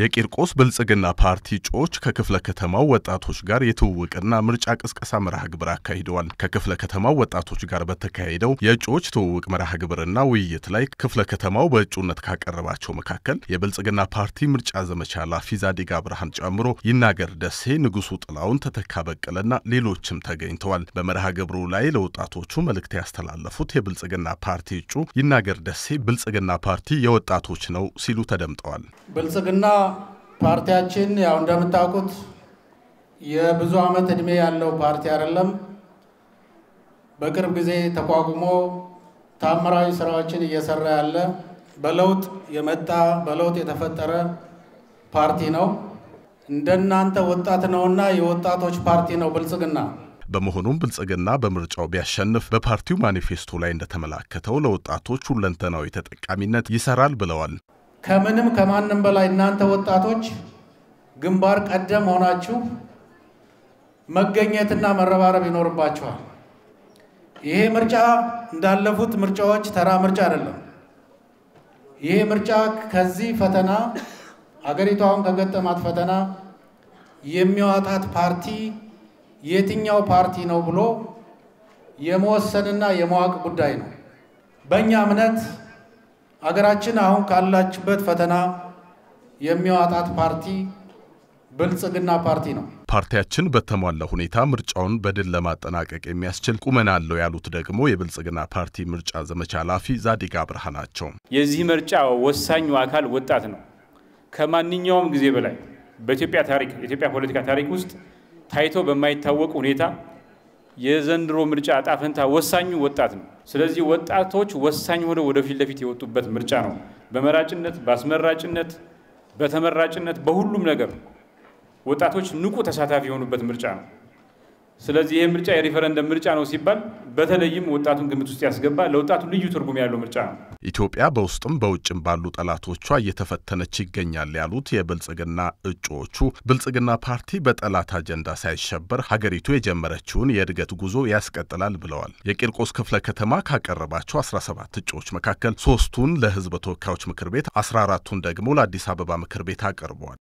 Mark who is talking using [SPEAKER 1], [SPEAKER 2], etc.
[SPEAKER 1] የቂርቆስ ብልጽግና ፓርቲ እጩዎች ከክፍለ ከተማው ወጣቶች ጋር የትውውቅና ምርጫ ቅስቀሳ መርሃ ግብር አካሂደዋል። ከክፍለ ከተማው ወጣቶች ጋር በተካሄደው የእጩዎች ትውውቅ መርሃ ግብርና ውይይት ላይ ክፍለ ከተማው በእጩነት ካቀረባቸው መካከል የብልጽግና ፓርቲ ምርጫ ዘመቻ ኃላፊ ዛዲግ አብርሃን ጨምሮ ይናገር ደሴ፣ ንጉሱ ጥላውን፣ ተተካ በቀለና ሌሎችም ተገኝተዋል። በመርሃ ግብሩ ላይ ለወጣቶቹ መልእክት ያስተላለፉት የብልጽግና ፓርቲ እጩ ይናገር ደሴ ብልጽግና ፓርቲ የወጣቶች ነው ሲሉ ተደምጠዋል።
[SPEAKER 2] ብልጽግና ፓርቲያችን ያው እንደምታውቁት የብዙ ዓመት እድሜ ያለው ፓርቲ አይደለም። በቅርብ ጊዜ ተቋቁሞ ታምራዊ ስራዎችን እየሰራ ያለ በለውጥ የመጣ በለውጥ የተፈጠረ ፓርቲ ነው። እንደናንተ ወጣት ነውና የወጣቶች ፓርቲ ነው ብልጽግና።
[SPEAKER 1] በመሆኑም ብልጽግና በምርጫው ቢያሸንፍ በፓርቲው ማኒፌስቶ ላይ እንደተመላከተው ለወጣቶች ሁለንተናዊ ተጠቃሚነት ይሰራል ብለዋል።
[SPEAKER 2] ከምንም ከማንም በላይ እናንተ ወጣቶች ግንባር ቀደም ሆናችሁ መገኘትና መረባረብ ይኖርባችኋል። ይሄ ምርጫ እንዳለፉት ምርጫዎች ተራ ምርጫ አይደለም። ይሄ ምርጫ ከዚህ ፈተና አገሪቷን አሁን ከገጠማት ፈተና የሚያወጣት ፓርቲ የትኛው ፓርቲ ነው ብሎ የመወሰንና የመዋቅ ጉዳይ ነው። በእኛ እምነት አገራችን አሁን ካላችበት ፈተና የሚያወጣት ፓርቲ ብልጽግና ፓርቲ ነው።
[SPEAKER 1] ፓርቲያችን በተሟላ ሁኔታ ምርጫውን በድል ለማጠናቀቅ የሚያስችል ቁመና አለው ያሉት ደግሞ የብልጽግና ፓርቲ ምርጫ ዘመቻ ኃላፊ ዛዲግ አብርሃ ናቸው።
[SPEAKER 3] የዚህ ምርጫ ወሳኙ አካል ወጣት ነው። ከማንኛውም ጊዜ በላይ በኢትዮጵያ ታሪክ የኢትዮጵያ ፖለቲካ ታሪክ ውስጥ ታይቶ በማይታወቅ ሁኔታ የዘንድሮ ምርጫ ዕጣ ፈንታ ወሳኙ ወጣት ነው። ስለዚህ ወጣቶች ወሳኝ ሆነው ወደፊት ለፊት የወጡበት ምርጫ ነው። በመራጭነት፣ በአስመራጭነት፣ በተመራጭነት፣ በሁሉም ነገር ወጣቶች ንቁ ተሳታፊ የሆኑበት ምርጫ ነው። ስለዚህ ይሄ ምርጫ የሪፈረንደም ምርጫ ነው ሲባል በተለይም ወጣቱን ግምት ውስጥ ያስገባ ለወጣቱ ልዩ ትርጉም ያለው ምርጫ ነው።
[SPEAKER 1] ኢትዮጵያ በውስጥም በውጭም ባሉ ጠላቶቿ እየተፈተነች ይገኛል ያሉት የብልጽግና እጩዎቹ ብልጽግና ፓርቲ በጠላት አጀንዳ ሳይሸበር ሀገሪቱ የጀመረችውን የእድገት ጉዞ ያስቀጥላል ብለዋል። የቂርቆስ ክፍለ ከተማ ካቀረባቸው 17 እጩዎች መካከል
[SPEAKER 3] ሶስቱን ለህዝብ ተወካዮች ምክር ቤት፣ 14ቱን ደግሞ ለአዲስ አበባ ምክር ቤት አቅርበዋል።